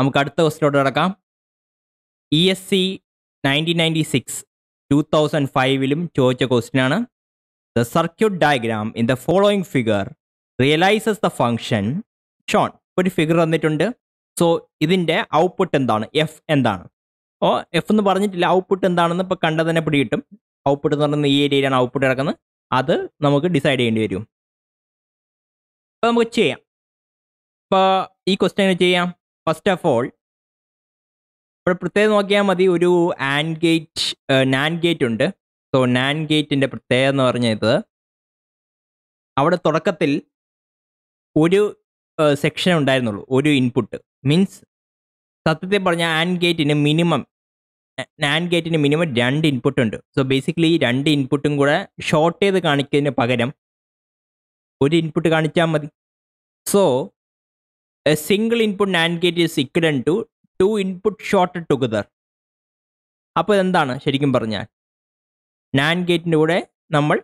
നമുക്ക് അടുത്ത ക്വസ്റ്റിലോട്ട് കിടക്കാം E S C nineteen ninety six two thousand ഫൈവിലും ചോദിച്ച ക്വസ്റ്റിനാണ് the circuit diagram in the following figure realises the function shown ഒരു ഫിഗർ തന്നിട്ടുണ്ട് സോ ഇതിൻ്റെ ഔട്ട്പുട്ട് എന്താണ് എഫ് എന്താണ് ഓ എഫ് എന്ന് പറഞ്ഞിട്ടില്ല ഔട്ട്പുട്ട് എന്താണെന്ന് ഇപ്പോൾ കണ്ടത് തന്നെ പിടികിട്ടും ഔട്ട്പുട്ട് എന്ന് പറയുന്നത് ഈ ഏരിയയിലാണ് ഔട്ട്പുട്ട് കിടക്കുന്നത് അത് നമുക്ക് ഡിസൈഡ് ചെയ്യേണ്ടി വരും അപ്പോൾ നമുക്ക് ചെയ്യാം ഇപ്പോൾ ഈ ക്വസ്റ്റ്യൻ ചെയ്യാം ഫസ്റ്റ് ഓഫ് ഓൾ ഇവിടെ പ്രത്യേകം നോക്കിയാൽ മതി ഒരു ആൻഡ് ഗേറ്റ് നാൻ ഗേറ്റ് ഉണ്ട് സോ നാൻ ഗേറ്റിൻ്റെ പ്രത്യേകത എന്ന് പറഞ്ഞത് അവിടെ തുടക്കത്തിൽ ഒരു സെക്ഷൻ ഉണ്ടായിരുന്നുള്ളൂ ഒരു ഇൻപുട്ട് മീൻസ് സത്യത്തിൽ പറഞ്ഞാൽ ആൻഡ് ഗേറ്റിന് മിനിമം നാൻ ഗേറ്റിന് മിനിമം രണ്ട് ഇൻപുട്ട് ഉണ്ട് സോ ബേസിക്കലി രണ്ട് ഇൻപുട്ടും കൂടെ ഷോർട്ട് ചെയ്ത് കാണിക്കുന്നതിന് പകരം ഒരു ഇൻപുട്ട് കാണിച്ചാൽ മതി so a single input NAND gate is equivalent to two input shorted together അപ്പോൾ ഇതെന്താണ് ശരിക്കും പറഞ്ഞാൽ നാൻഡ് ഗേറ്റിൻ്റെ കൂടെ നമ്മൾ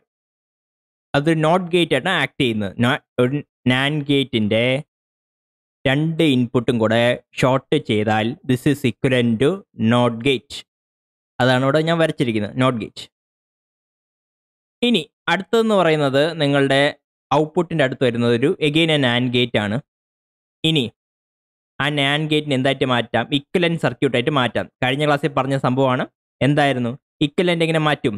അത് നോട്ട് ഗേറ്റ് ആയിട്ടാണ് ആക്ട് ചെയ്യുന്നത് നാൻഡ് ഗേറ്റിൻ്റെ രണ്ട് ഇൻപുട്ടും കൂടെ ഷോർട്ട് ചെയ്താൽ this is equivalent to NOT gate അതാണ് ഇവിടെ ഞാൻ വരച്ചിരിക്കുന്നത് നോട്ട് ഗേറ്റ് ഇനി അടുത്തതെന്ന് പറയുന്നത് നിങ്ങളുടെ ഔട്ട്പുട്ടിൻ്റെ അടുത്ത് വരുന്നത് ഒരു എഗെയിൻ എ നാൻഡ് ഗേറ്റ് ആണ് ഇനി ആ നാൻ ഗേറ്റിന് എന്തായിട്ട് മാറ്റാം ഇക്വലൻ സർക്യൂട്ടായിട്ട് മാറ്റാം കഴിഞ്ഞ ക്ലാസ്സിൽ പറഞ്ഞ സംഭവമാണ് എന്തായിരുന്നു ഇക്വലൻ്റ് എങ്ങനെ മാറ്റും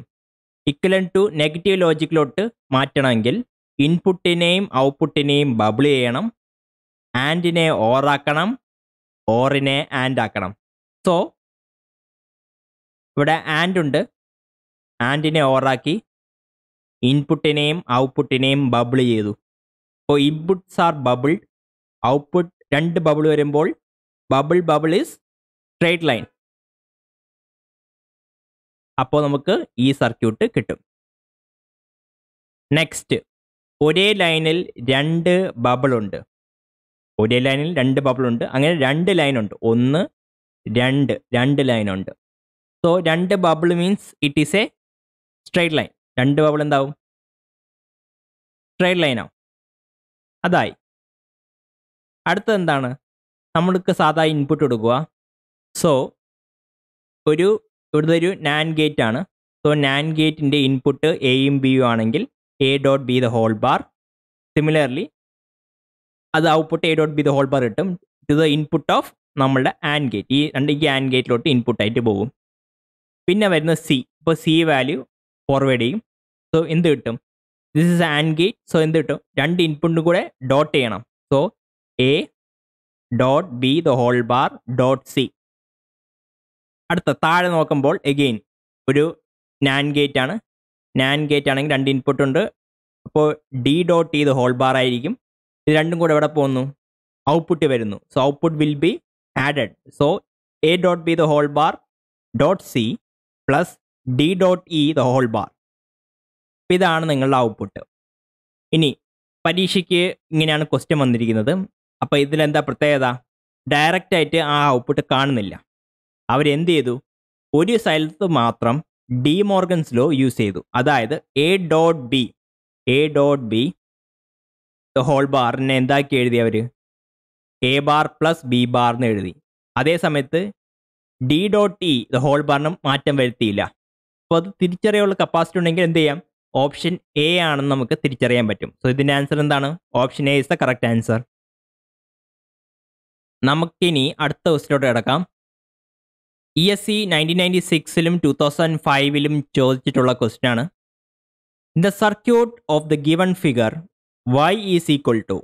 ഇക്വലൻ ടു നെഗറ്റീവ് ലോജിക്കിലോട്ട് മാറ്റണമെങ്കിൽ ഇൻപുട്ടിനെയും ഔട്ട്പുട്ടിനെയും ബബിൾ ചെയ്യണം ആൻഡിനെ ഓറാക്കണം ഓറിനെ ആൻഡ് ആക്കണം സോ ഇവിടെ ആൻഡ് ഉണ്ട് ആൻഡിനെ ഓറാക്കി ഇൻപുട്ടിനെയും ഔട്ട്പുട്ടിനെയും ബബിൾ ചെയ്തു ഇപ്പോൾ ഇൻപുട്ട്സ് ആർ ബബിൾഡ് ഔട്ട്പുട്ട് രണ്ട് ബബിൾ വരുമ്പോൾ bubble bubble is straight line അപ്പോൾ നമുക്ക് ഈ സർക്യൂട്ട് കിട്ടും നെക്സ്റ്റ് ഒരേ ലൈനിൽ രണ്ട് ബബിളുണ്ട് ഒരേ ലൈനിൽ രണ്ട് ബബിളുണ്ട് അങ്ങനെ രണ്ട് ലൈനുണ്ട് ഒന്ന് രണ്ട് രണ്ട് ലൈനുണ്ട് സോ രണ്ട് bubble means it is a straight line രണ്ട് ബബിൾ എന്താവും സ്ട്രൈറ്റ് ലൈനാവും അതായി അടുത്തത് എന്താണ് നമ്മൾക്ക് സാധാ ഇൻപുട്ട് കൊടുക്കുക സോ ഒരു ഇവിടുത്തെ ഒരു നാൻ ഗേറ്റ് ആണ് സോ നാൻ ഗേറ്റിൻ്റെ ഇൻപുട്ട് എയും ബിയും ആണെങ്കിൽ A dot B the whole bar similarly അത് output A dot B the whole bar കിട്ടും ടു ദ ഇൻപുട്ട് ഓഫ് നമ്മളുടെ ആൻഡ് ഗേറ്റ് ഈ രണ്ട് ഈ ആൻഡ് ഗേറ്റിലോട്ട് ഇൻപുട്ടായിട്ട് പോകും പിന്നെ വരുന്ന സി ഇപ്പോൾ സി വാല്യൂ ഫോർവേഡ് ചെയ്യും സോ എന്ത് കിട്ടും this is AND gate so എന്ത് കിട്ടും രണ്ട് ഇൻപുട്ടും കൂടെ ഡോട്ട് ചെയ്യണം so A dot B the whole bar dot C അടുത്ത താഴെ നോക്കുമ്പോൾ എഗെയിൻ ഒരു നാൻ ഗേറ്റ് ആണ് നാൻ ഗേറ്റ് ആണെങ്കിൽ രണ്ട് ഇൻപുട്ട് ഉണ്ട് അപ്പോൾ D dot E the whole bar ആയിരിക്കും ഇത് രണ്ടും കൂടെ എവിടെ പോകുന്നു ഔട്ട്പുട്ട് വരുന്നു so output will be added so A dot B the whole bar dot C plus D dot E the whole bar ഇതാണ് നിങ്ങളുടെ ഔട്ട്പുട്ട് ഇനി പരീക്ഷയ്ക്ക് ഇങ്ങനെയാണ് ക്വസ്റ്റ്യൻ വന്നിരിക്കുന്നത് അപ്പോൾ ഇതിലെന്താ പ്രത്യേകത ഡയറക്റ്റായിട്ട് ആ ഔട്ട്പുട്ട് കാണുന്നില്ല അവരെന്ത് ചെയ്തു ഒരു സ്ഥലത്ത് മാത്രം ഡി മോർഗൻസ് ലോ യൂസ് ചെയ്തു അതായത് A dot B A dot B whole ബാറിനെ എന്താക്കി എഴുതി അവർ A bar plus B bar എന്ന് എഴുതി അതേ സമയത്ത് D dot E the whole ബാറിനും മാറ്റം വരുത്തിയില്ല അപ്പോൾ അത് തിരിച്ചറിയുള്ള കപ്പാസിറ്റി ഉണ്ടെങ്കിൽ എന്ത് ചെയ്യാം ഓപ്ഷൻ എ ആണെന്ന് നമുക്ക് തിരിച്ചറിയാൻ പറ്റും സോ ഇതിൻ്റെ ആൻസർ എന്താണ് option A is the correct answer നമുക്കിനി അടുത്ത ക്വസ്റ്റിലോട്ട് കിടക്കാം E S C nineteen ninety സിക്സിലും ടു തൗസൻഡ് ഫൈവിലും ചോദിച്ചിട്ടുള്ള ക്വസ്റ്റ്യനാണ് the circuit of the given figure Y is equal to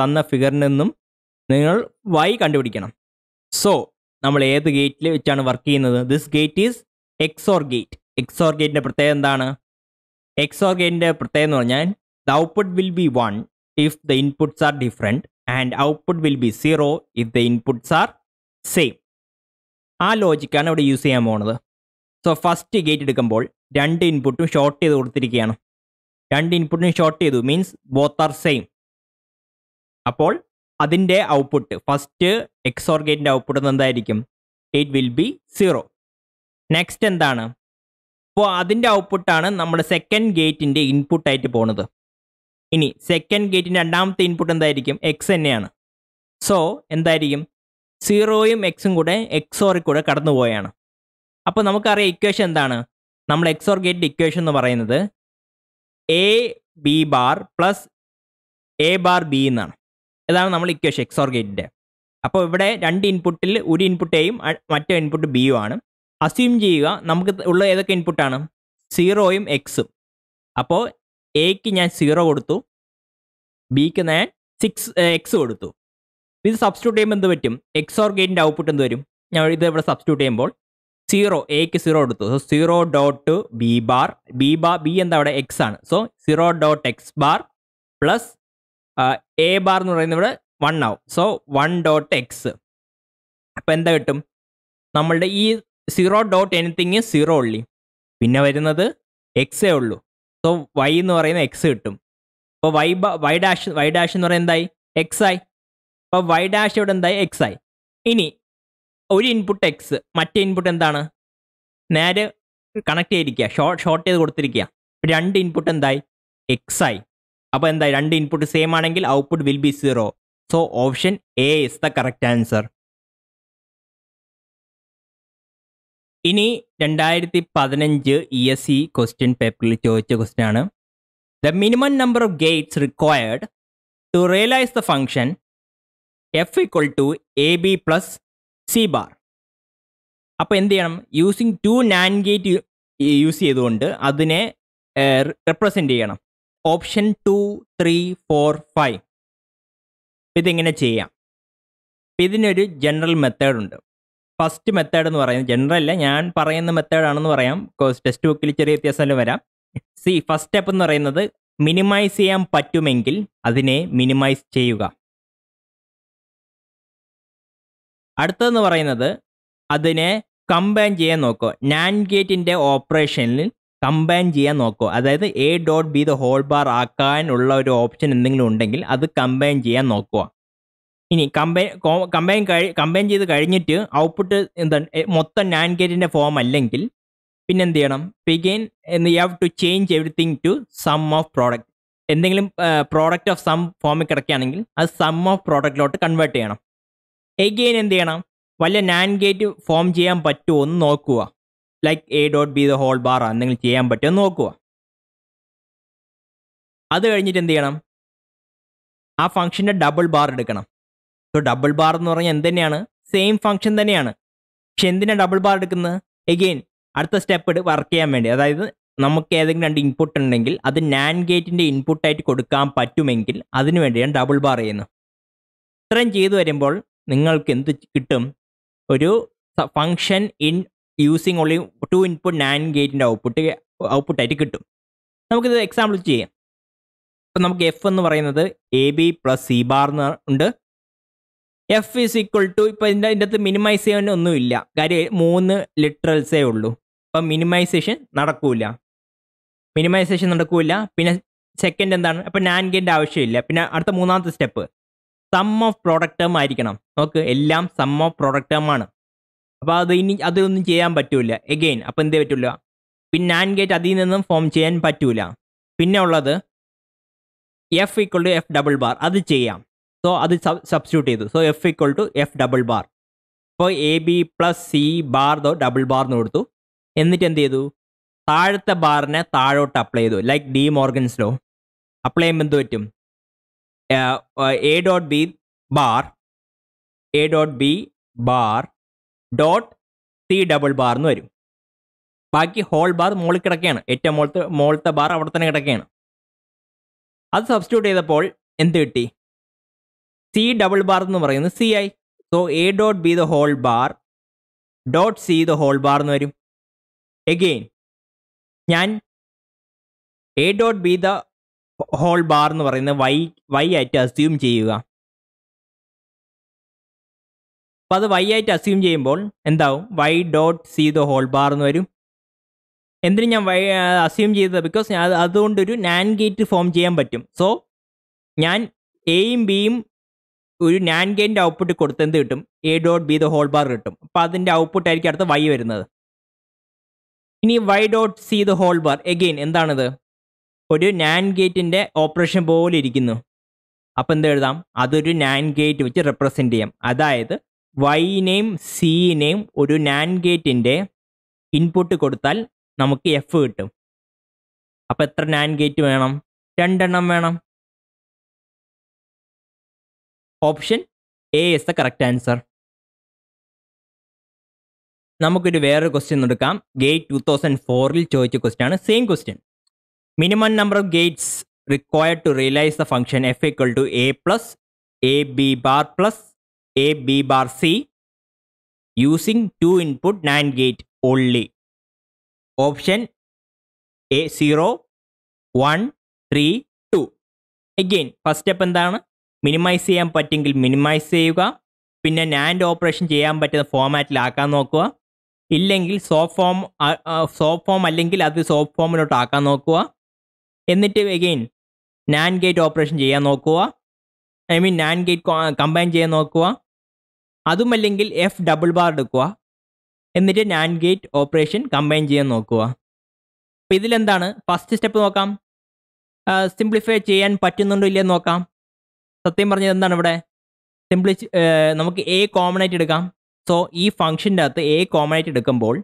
തന്ന ഫിഗറിൽ നിന്നും നിങ്ങൾ വൈ കണ്ടുപിടിക്കണം സോ നമ്മൾ ഏത് ഗേറ്റിൽ വെച്ചാണ് വർക്ക് ചെയ്യുന്നത് this gate is XOR gate XOR ഗേറ്റിൻ്റെ പ്രത്യേകത എന്താണ് എക്സോർ ഗേറ്റിൻ്റെ പ്രത്യേകത എന്ന് പറഞ്ഞാൽ the output will be one if the inputs are different and output will be 0 if the inputs are same ആ ലോജിക്കാണ് ഇവിടെ യൂസ് ചെയ്യാൻ പോകുന്നത് സോ ഫസ്റ്റ് ഗേറ്റ് എടുക്കുമ്പോൾ രണ്ട് ഇൻപുട്ടും ഷോർട്ട് ചെയ്ത് കൊടുത്തിരിക്കുകയാണ് രണ്ട് ഇൻപുട്ടും ഷോർട്ട് ചെയ്തു മീൻസ് ബോത്ത് ആർ സെയിം അപ്പോൾ അതിൻ്റെ ഔട്ട്പുട്ട് ഫസ്റ്റ് എക്സോർ ഗേറ്റിൻ്റെ ഔട്ട്പുട്ട് എന്തായിരിക്കും it will be zero next എന്താണ് അപ്പോൾ അതിൻ്റെ ഔട്ട്പുട്ടാണ് നമ്മുടെ സെക്കൻഡ് ഗേറ്റിൻ്റെ ഇൻപുട്ടായിട്ട് പോണത് ഇനി സെക്കൻഡ് ഗേറ്റിൻ്റെ രണ്ടാമത്തെ ഇൻപുട്ട് എന്തായിരിക്കും എക്സ് തന്നെയാണ് സോ എന്തായിരിക്കും സീറോയും എക്സും കൂടെ എക്സോറി കൂടെ കടന്നു പോയാണ് അപ്പോൾ നമുക്കറിയാം ഇക്വേഷൻ എന്താണ് നമ്മൾ എക്സോർ ഗേറ്റിൻ്റെ ഇക്വേഷൻ എന്ന് പറയുന്നത് A B bar plus A bar B എന്നാണ് ഇതാണ് നമ്മൾ ഇക്വേഷൻ എക്സോർ ഗേറ്റിൻ്റെ അപ്പോൾ ഇവിടെ രണ്ട് ഇൻപുട്ടിൽ ഒരു ഇൻപുട്ട് എയും മറ്റേ ഇൻപുട്ട് ബിയും ആണ് അസ്യൂം ചെയ്യുക നമുക്ക് ഉള്ള ഏതൊക്കെ ഇൻപുട്ടാണ് സീറോയും എക്സും അപ്പോൾ എക്ക് ഞാൻ സീറോ കൊടുത്തു ബിക്ക് ഞാൻ സിക്സ് എക്സ് കൊടുത്തു ഇത് സബ്സ്റ്റിറ്റ്യൂട്ട് ചെയ്യുമ്പോൾ എന്ത് പറ്റും എക്സ് ഓർ ഗേറ്റിൻ്റെ ഔട്ട്പുട്ട് എന്ത് വരും ഞാൻ ഇത് ഇവിടെ സബ്സ്റ്റിറ്റ്യൂട്ട് ചെയ്യുമ്പോൾ സീറോ എക്ക് സീറോ കൊടുത്തു so zero dot B bar B bar B എന്താ അവിടെ എക്സ് ആണ് so zero dot X bar plus A bar എന്ന് പറയുന്നത് ഇവിടെ വൺ ആവും സോ വൺ ഡോട്ട് എക്സ് അപ്പം എന്താ കിട്ടും നമ്മളുടെ ഈ സീറോ ഡോട്ട് എനിത്തിങ് സീറോ ഉള്ളി പിന്നെ വരുന്നത് എക്സേ ഉള്ളൂ സോ വൈ എന്ന് പറയുന്ന എക്സ് കിട്ടും അപ്പോൾ Y Y dash Y dash എന്ന് പറയുന്നത് എന്തായി എക്സ് ആയി അപ്പോൾ വൈ ഡാഷ് ഇവിടെ എന്തായി എക്സ് ആയി ഇനി ഒരു ഇൻപുട്ട് എക്സ് മറ്റേ ഇൻപുട്ട് എന്താണ് നേരെ കണക്ട് ചെയ്തിരിക്കുക ഷോർട്ട് ഷോർട്ട് ചെയ്ത് കൊടുത്തിരിക്കുക രണ്ട് ഇൻപുട്ട് എന്തായി എക്സ് ആയി അപ്പോൾ എന്തായി രണ്ട് ഇൻപുട്ട് സെയിം ആണെങ്കിൽ output will be zero so option A is the correct answer ഇനി രണ്ടായിരത്തി പതിനഞ്ച് ഇ എസ് സി ക്വസ്റ്റ്യൻ പേപ്പറിൽ ചോദിച്ച ക്വസ്റ്റ്യൻ ആണ് the minimum number of gates required to realise the function F equal to A B plus C bar അപ്പോൾ എന്ത് ചെയ്യണം using two NAND gate use ചെയ്തുകൊണ്ട് അതിനെ റെപ്രസെൻ്റ് ചെയ്യണം option two three four five ഇതിങ്ങനെ ചെയ്യാം ഇതിനൊരു ജനറൽ മെത്തേഡ് ഉണ്ട് ഫസ്റ്റ് മെത്തേഡ് എന്ന് പറയുന്നത് ജനറൽ അല്ല ഞാൻ പറയുന്ന മെത്തേഡാണെന്ന് പറയാം ബിക്കോസ് ടെക്സ്റ്റ് ബുക്കിൽ ചെറിയ വ്യത്യാസം വരാം സി ഫസ്റ്റ് സ്റ്റെപ്പ് എന്ന് പറയുന്നത് മിനിമൈസ് ചെയ്യാൻ പറ്റുമെങ്കിൽ അതിനെ മിനിമൈസ് ചെയ്യുക അടുത്തതെന്ന് പറയുന്നത് അതിനെ കമ്പൈൻ ചെയ്യാൻ നോക്കുക നാൻ ഗേറ്റിൻ്റെ ഓപ്പറേഷനിൽ കമ്പൈൻ ചെയ്യാൻ നോക്കുക അതായത് A dot B the whole bar ആക്കാനുള്ള ഒരു ഓപ്ഷൻ എന്തെങ്കിലും ഉണ്ടെങ്കിൽ അത് കമ്പൈൻ ചെയ്യാൻ നോക്കുക ഇനി കമ്പൈൻ കമ്പൈൻ കഴി കമ്പൈൻ ചെയ്ത് കഴിഞ്ഞിട്ട് ഔട്ട്പുട്ട് എന്താ മൊത്തം നാൻ ഗേറ്റിൻ്റെ ഫോം അല്ലെങ്കിൽ പിന്നെ എന്ത് ചെയ്യണം പിഗെയിൻ എന്ന് you have to change everything to sum of product എന്തെങ്കിലും പ്രോഡക്റ്റ് ഓഫ് സം ഫോമിൽ കിടക്കുകയാണെങ്കിൽ അത് സം ഓഫ് പ്രോഡക്റ്റിലോട്ട് കൺവേർട്ട് ചെയ്യണം എഗെയിൻ എന്ത് ചെയ്യണം വല്ല നാൻ ഗേറ്റ് ഫോം ചെയ്യാൻ പറ്റുമോ എന്ന് നോക്കുക like A dot B the whole bar എന്തെങ്കിലും ചെയ്യാൻ പറ്റുമോ എന്ന് നോക്കുക അത് കഴിഞ്ഞിട്ട് എന്ത് ചെയ്യണം ആ ഫംഗ്ഷൻ്റെ ഡബിൾ ബാർ എടുക്കണം സോ ഡബിൾ ബാർ എന്ന് പറഞ്ഞാൽ എന്ത് തന്നെയാണ് സെയിം ഫംഗ്ഷൻ തന്നെയാണ് പക്ഷെ എന്തിനാണ് ഡബിൾ ബാർ എടുക്കുന്നത് എഗെയിൻ അടുത്ത സ്റ്റെപ്പ് വർക്ക് ചെയ്യാൻ വേണ്ടി അതായത് നമുക്ക് ഏതെങ്കിലും രണ്ട് ഇൻപുട്ട് ഉണ്ടെങ്കിൽ അത് നാൻ ഗേറ്റിൻ്റെ ഇൻപുട്ടായിട്ട് കൊടുക്കാൻ പറ്റുമെങ്കിൽ അതിനു വേണ്ടിയാണ് ഡബിൾ ബാർ ചെയ്യുന്നത് ഇത്രയും ചെയ്തു വരുമ്പോൾ നിങ്ങൾക്ക് എന്ത് കിട്ടും ഒരു function in using only two input NAND ഗേറ്റിൻ്റെ ഔട്ട്പുട്ട് ഔട്ട്പുട്ടായിട്ട് കിട്ടും നമുക്കിത് എക്സാമ്പിൾ ചെയ്യാം ഇപ്പം നമുക്ക് എഫ് എന്ന് പറയുന്നത് A B plus C bar എന്ന് ഉണ്ട് എഫ് ഇസ് ഈക്വൽ ടു ഇപ്പോൾ ഇതിൻ്റെ അതിൻ്റെ അകത്ത് മിനിമൈസ് ചെയ്യാൻ ഒന്നുമില്ല കാര്യം മൂന്ന് ലിറ്ററൽസേ ഉള്ളൂ അപ്പം മിനിമൈസേഷൻ നടക്കൂല മിനിമൈസേഷൻ നടക്കൂല പിന്നെ സെക്കൻഡ് എന്താണ് അപ്പം നാൻഗിൻ്റെ ആവശ്യമില്ല പിന്നെ അടുത്ത മൂന്നാമത്തെ step sum of product term ആയിരിക്കണം നോക്ക് എല്ലാം സം ഓഫ് പ്രോഡക്റ്റ് ടേം ആണ് അപ്പോൾ അത് ഇനി അതൊന്നും ചെയ്യാൻ പറ്റൂല എഗെയിൻ അപ്പം എന്തേ പറ്റില്ല പിന്നെ നാൻ ഗേറ്റ് അതിൽ നിന്നും ഫോം ചെയ്യാൻ പറ്റൂല പിന്നെ ഉള്ളത് F equal to F double bar അത് ചെയ്യാം സോ അത് സബ്സ്റ്റിറ്റ്യൂട്ട് ചെയ്തു so F equal to F double bar അപ്പോൾ A B plus C bar though double bar എന്ന് കൊടുത്തു എന്നിട്ട് എന്ത് ചെയ്തു താഴത്തെ ബാറിനെ താഴോട്ട് അപ്ലൈ ചെയ്തു like De Morgan's law apply ചെയ്യുമ്പോൾ എന്ത് പറ്റും A dot B bar A dot B bar dot C double bar എന്ന് വരും ബാക്കി ഹോൾ ബാർ മുകളിൽ കിടക്കുകയാണ് ഏറ്റവും മുകളത്തെ മുകളിലത്തെ ബാർ അവിടെ തന്നെ കിടക്കുകയാണ് അത് സബ്സ്റ്റിറ്റ്യൂട്ട് ചെയ്തപ്പോൾ എന്ത് കിട്ടി സി ഡബിൾ ബാർ എന്ന് പറയുന്നത് സി ആയി so A dot B the whole bar dot C the whole bar എന്ന് വരും എഗെയിൻ ഞാൻ A dot B the whole bar എന്ന് പറയുന്നത് വൈ വൈ ആയിട്ട് അസ്യൂം ചെയ്യുക അപ്പം അത് വൈ ആയിട്ട് അസ്യൂം ചെയ്യുമ്പോൾ എന്താവും Y dot C the whole bar എന്ന് വരും എന്തിനും ഞാൻ വൈ അസ്യൂം ചെയ്തത് ബിക്കോസ് അതുകൊണ്ടൊരു നാൻ ഗേറ്റ് ഫോം ചെയ്യാൻ പറ്റും സോ ഞാൻ എയും ബിയും ഒരു നാൻ ഗെയിൻ്റെ ഔട്ട്പുട്ട് എന്ത് കിട്ടും A dot B the whole bar കിട്ടും അപ്പോൾ അതിൻ്റെ ആയിരിക്കും അടുത്ത വൈ വരുന്നത് ഇനി Y dot C the whole bar again എന്താണിത് ഒരു നാൻ ഗേറ്റിൻ്റെ ഓപ്പറേഷൻ പോലെ ഇരിക്കുന്നു അപ്പം എന്ത് എഴുതാം അതൊരു നാൻ ഗേറ്റ് വെച്ച് റെപ്രസെൻ്റ് ചെയ്യാം അതായത് വൈനെയും സീനെയും ഒരു നാൻ ഗേറ്റിൻ്റെ ഇൻപുട്ട് കൊടുത്താൽ നമുക്ക് എഫ് കിട്ടും അപ്പോൾ എത്ര നാൻ ഗേറ്റ് വേണം രണ്ടെണ്ണം വേണം option A is the correct answer നമുക്കൊരു വേറൊരു ക്വസ്റ്റ്യൻ എടുക്കാം ഗേറ്റ് ടു തൗസൻഡ് ഫോറിൽ ചോദിച്ച ക്വസ്റ്റ്യൻ ആണ് same question minimum number of gates required to realise the function F equal to A plus A B bar plus A B bar C using two input NAND gate only option A zero one three two again first step എന്താണ് minimise ചെയ്യാൻ പറ്റുമെങ്കിൽ minimise ചെയ്യുക പിന്നെ NAND operation ചെയ്യാൻ പറ്റുന്ന ഫോമാറ്റിലാക്കാൻ നോക്കുക ഇല്ലെങ്കിൽ soft foam soft foam അല്ലെങ്കിൽ അത് സോഫ്റ്റ് ഫോമിലോട്ട് ആക്കാൻ നോക്കുക എന്നിട്ട് എഗെയിൻ നാൻ ഗേറ്റ് ഓപ്പറേഷൻ ചെയ്യാൻ നോക്കുക I mean NAND gate combine ചെയ്യാൻ നോക്കുക അതുമല്ലെങ്കിൽ എഫ് ഡബിൾ ബാർ എടുക്കുക എന്നിട്ട് നാൻ ഗേറ്റ് ഓപ്പറേഷൻ കമ്പൈൻ ചെയ്യാൻ നോക്കുക അപ്പോൾ ഇതിലെന്താണ് ഫസ്റ്റ് സ്റ്റെപ്പ് നോക്കാം സിംപ്ലിഫൈ ചെയ്യാൻ പറ്റുന്നുണ്ടോ ഇല്ലയെന്ന് നോക്കാം സത്യം പറഞ്ഞത് എന്താണ് ഇവിടെ സിംപ്ലി നമുക്ക് എ കോമൺ ആയിട്ട് എടുക്കാം സോ ഈ ഫംഗ്ഷൻ്റെ അകത്ത് എ കോമൺ ആയിട്ട് എടുക്കുമ്പോൾ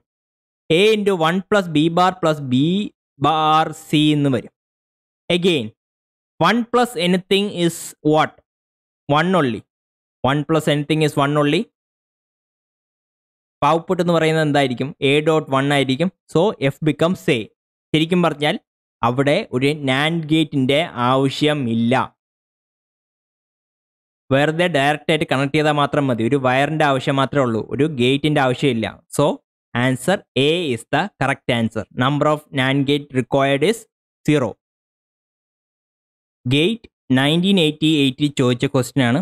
A into one plus B bar plus B bar C എന്ന് വരും again one plus anything is what one only one plus anything is one only output എന്ന് പറയുന്നത് എന്തായിരിക്കും എ ഡോട്ട് വൺ ആയിരിക്കും സോ എഫ് ബിക്കം സേ ശരിക്കും പറഞ്ഞാൽ അവിടെ ഒരു നാൻഡ് ഗേറ്റിൻ്റെ ആവശ്യമില്ല വെറുതെ ഡയറക്റ്റ് ആയിട്ട് കണക്ട് ചെയ്താൽ മാത്രം മതി ഒരു വയറിൻ്റെ ആവശ്യം മാത്രമേ ഉള്ളൂ ഒരു ഗേറ്റിൻ്റെ ആവശ്യമില്ല so answer A is the correct answer number of NAND gate required is zero gate nineteen eighty eighty ചോദിച്ച ക്വസ്റ്റ്യൻ ആണ്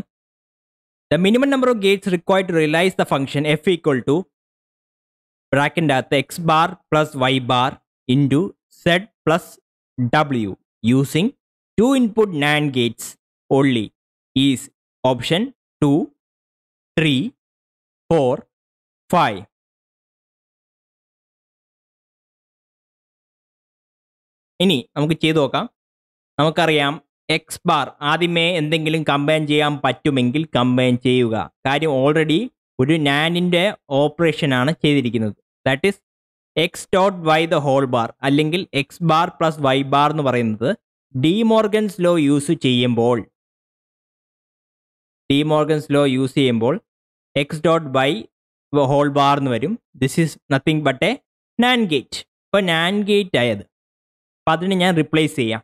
the minimum number of gates required to realise the function F equal to ബ്രാക്കിൻ്റെ അകത്ത് X bar plus Y bar into Z plus W using two input NAND gates only is option 2, 3, 4, 5. ഇനി നമുക്ക് ചെയ്തു നോക്കാം നമുക്കറിയാം X bar ആദ്യമേ എന്തെങ്കിലും കമ്പയൻ ചെയ്യാൻ പറ്റുമെങ്കിൽ കമ്പയൻ ചെയ്യുക കാര്യം ഓൾറെഡി ഒരു നാനിൻ്റെ ഓപ്പറേഷനാണ് ചെയ്തിരിക്കുന്നത് that is X dot Y the whole bar അല്ലെങ്കിൽ X bar plus Y bar എന്ന് പറയുന്നത് ഡി മോർഗൻസ് ലോ യൂസ് ചെയ്യുമ്പോൾ ഡി മോർഗൻസ് ലോ യൂസ് ചെയ്യുമ്പോൾ X dot Y whole bar എന്ന് വരും this is nothing but a NAND gate ഇപ്പോൾ NAND gate ആയത് അപ്പോൾ അതിനെ ഞാൻ റിപ്ലേസ് ചെയ്യാം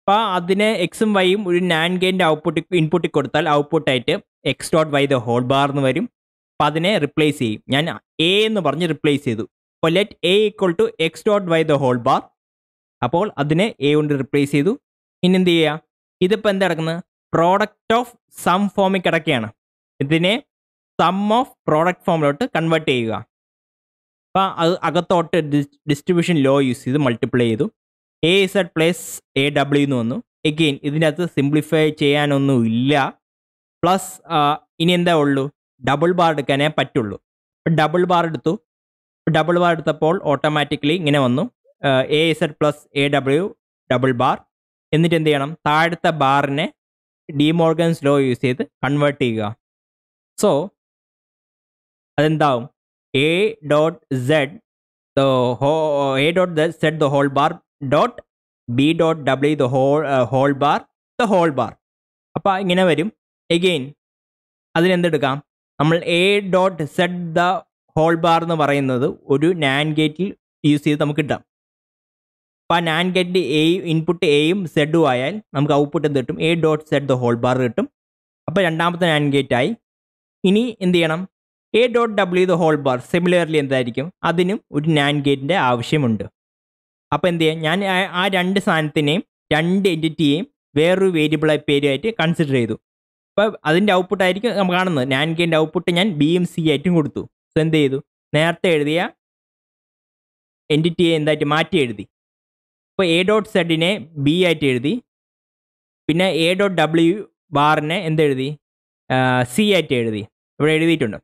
അപ്പോൾ അതിന് എക്സും വൈയും ഒരു നാൻ ഗേറ്റിൻ്റെ ഔട്ട്പുട്ട് ഇൻപുട്ടിൽ കൊടുത്താൽ ഔട്ട്പുട്ടായിട്ട് X dot Y the whole bar എന്ന് വരും അപ്പോൾ അതിനെ റിപ്ലേസ് ചെയ്യും ഞാൻ എ എന്ന് പറഞ്ഞ് റിപ്ലേസ് ചെയ്തു അപ്പോൾ let A equal to X dot Y the whole bar അപ്പോൾ അതിനെ എ കൊണ്ട് റിപ്ലേസ് ചെയ്തു ഇനി എന്ത് ചെയ്യുക ഇതിപ്പോൾ എന്താ കിടക്കുന്നത് പ്രോഡക്റ്റ് ഓഫ് സം ഫോമിൽ കിടക്കുകയാണ് ഇതിനെ സം ഓഫ് പ്രോഡക്റ്റ് ഫോമിലോട്ട് കൺവേർട്ട് ചെയ്യുക അപ്പോൾ അത് അകത്തോട്ട് ഡിസ്ട്രിബ്യൂഷൻ ലോ യൂസ് ചെയ്ത് മൾട്ടിപ്ലൈ ചെയ്തു A is Z plus A W എന്ന് വന്നു എഗെയിൻ ഇതിനകത്ത് സിംപ്ലിഫൈ ചെയ്യാനൊന്നും ഇല്ല പ്ലസ് ഇനി എന്താ ഉള്ളൂ ഡബിൾ ബാർ എടുക്കാനേ പറ്റുള്ളൂ ഡബിൾ ബാർ എടുത്തു ഡബിൾ ബാർ എടുത്തപ്പോൾ ഓട്ടോമാറ്റിക്കലി ഇങ്ങനെ വന്നു A is Z plus A W double bar എന്നിട്ട് എന്ത് ചെയ്യണം താഴത്തെ ബാറിനെ ഡി മോർഗൻസ് ലോ യൂസ് ചെയ്ത് കൺവേർട്ട് ചെയ്യുക സോ അതെന്താവും എ ഡോട്ട് സെഡ് ദ ഹോ A dot Z the whole bar dot B dot W the whole whole bar the whole bar അപ്പോൾ ഇങ്ങനെ വരും എഗെയിൻ അതിനെന്തെടുക്കാം നമ്മൾ A dot Z the whole bar എന്ന് പറയുന്നത് ഒരു നാൻ ഗേറ്റിൽ യൂസ് ചെയ്ത് നമുക്ക് കിട്ടാം അപ്പോൾ ആ നാൻ ഗെറ്റ് എയും ഇൻപുട്ട് എയും സെഡും ആയാൽ നമുക്ക് ഔട്ട്പുട്ട് എന്ത് കിട്ടും A dot Z the whole bar കിട്ടും അപ്പോൾ രണ്ടാമത്തെ നാൻ ഗേറ്റ് ആയി ഇനി എന്ത് ചെയ്യണം A dot W the whole bar similarly എന്തായിരിക്കും അതിനും ഒരു നാൻ ഗേറ്റിൻ്റെ ആവശ്യമുണ്ട് അപ്പോൾ എന്ത് ചെയ്യാം ഞാൻ ആ രണ്ട് സാധനത്തിനെയും രണ്ട് എൻറ്റിറ്റിയെയും വേറൊരു വേരിയബിൾ പേരുമായിട്ട് കൺസിഡർ ചെയ്തു അപ്പോൾ അതിൻ്റെ ഔട്ട്പുട്ടായിരിക്കും നമ്മൾ കാണുന്നത് നാൻ ഗേറ്റിൻ്റെ ഔട്ട്പുട്ട് ഞാൻ ബി എം സി ആയിട്ടും കൊടുത്തു സോ എന്ത് ചെയ്തു നേരത്തെ എഴുതിയ എൻറ്റിറ്റിയെ എന്തായിട്ട് മാറ്റി എഴുതി അപ്പോൾ എ ഡോട്ട് സെഡിനെ ബി ആയിട്ട് എഴുതി പിന്നെ എ ഡോട്ട് ഡബ്ല്യു ബാറിനെ എന്തെഴുതി സി ആയിട്ട് എഴുതി ഇവിടെ എഴുതിയിട്ടുണ്ട്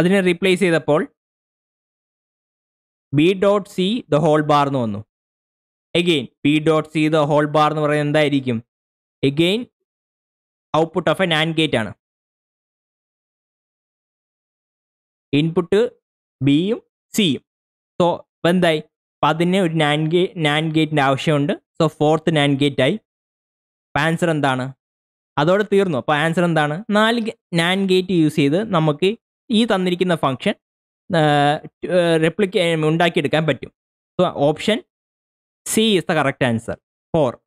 അതിനെ റീപ്ലേസ് ചെയ്തപ്പോൾ B dot C the whole bar എന്ന് വന്നു again B dot C the whole bar എന്ന് പറയുന്നത് എന്തായിരിക്കും again output of a NAND gate ആണ് ഇൻപുട്ട് ബിയും സിയും സോ എന്തായി അപ്പം അതിന് ഒരു നാൻ ഗേ നാൻ ഗേറ്റിൻ്റെ ആവശ്യമുണ്ട് സോ ഫോർത്ത് നാൻ ഗേറ്റായി അപ്പം ആൻസർ എന്താണ് അതോടെ തീർന്നു അപ്പോൾ ആൻസർ എന്താണ് നാല് നാൻ ഗേറ്റ് യൂസ് ചെയ്ത് നമുക്ക് ഈ തന്നിരിക്കുന്ന ഫംഗ്ഷൻ റെപ്ലിക്ക ഉണ്ടാക്കിയെടുക്കാൻ പറ്റും so option C is the correct answer four